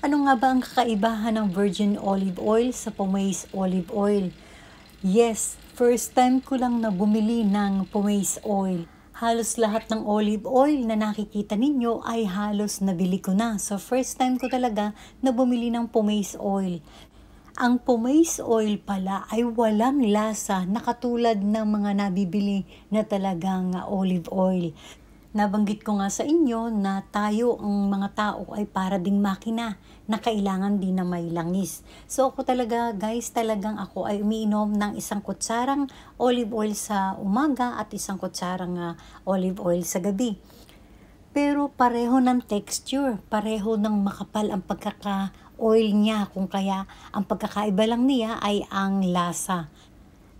Ano nga ba ang kakaibahan ng virgin olive oil sa pomace olive oil? Yes, first time ko lang na bumili ng pomace oil. Halos lahat ng olive oil na nakikita ninyo ay halos nabili ko na. So first time ko talaga na bumili ng pomace oil. Ang pomace oil pala ay walang lasa na katulad ng mga nabibili na talagang olive oil. Nabanggit ko nga sa inyo na tayo ang mga tao ay para ding makina na kailangan din na may langis. So ako talaga guys, talagang ako ay umiinom ng isang kutsarang olive oil sa umaga at isang kutsarang uh, olive oil sa gabi. Pero pareho ng texture, pareho ng makapal ang pagkaka-oil niya kung kaya ang pagkakaiba lang niya ay ang lasa.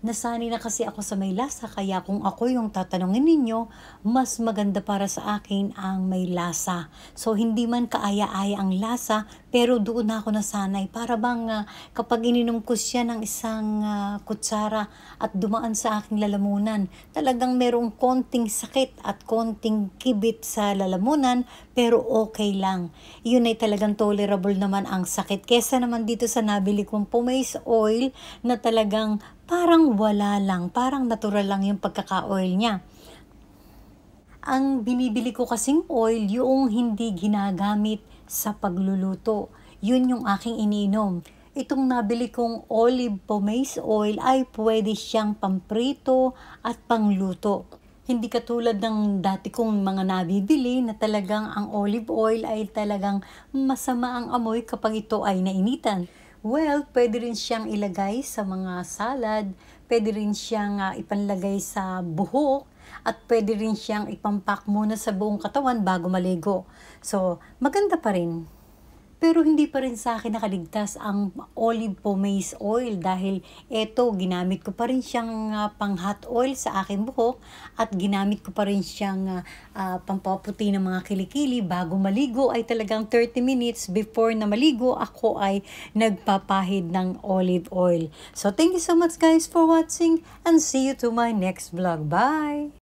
Nasanay na kasi ako sa may lasa kaya kung ako yung tatanungin ninyo, mas maganda para sa akin ang may lasa. So hindi man kaaya-aya ang lasa pero doon na ako nasanay. Para bang uh, kapag ininom ko siya ng isang uh, kutsara at dumaan sa aking lalamunan, talagang merong konting sakit at konting kibit sa lalamunan pero okay lang. Yun ay talagang tolerable naman ang sakit kesa naman dito sa nabili kong pumace oil na talagang parang wala lang, parang natural lang yung pagkaka-oil niya. Ang binibili ko kasing oil, yung hindi ginagamit sa pagluluto. Yun yung aking ininom. Itong nabili kong olive pomace oil ay pwede siyang pamprito at pangluto. Hindi katulad ng dati kong mga nabibili na talagang ang olive oil ay talagang masama ang amoy kapag ito ay nainitan. Well, pwede rin siyang ilagay sa mga salad, pwede rin siyang uh, ipanlagay sa buhok, at pwede rin siyang ipampak muna sa buong katawan bago maligo. So, maganda pa rin. Pero hindi pa rin sa akin nakaligtas ang olive pomace oil dahil eto ginamit ko pa rin siyang uh, pang hot oil sa aking buhok at ginamit ko pa rin siyang uh, uh, pampaputi ng mga kilikili bago maligo ay talagang 30 minutes before na maligo ako ay nagpapahid ng olive oil. So thank you so much guys for watching and see you to my next vlog. Bye!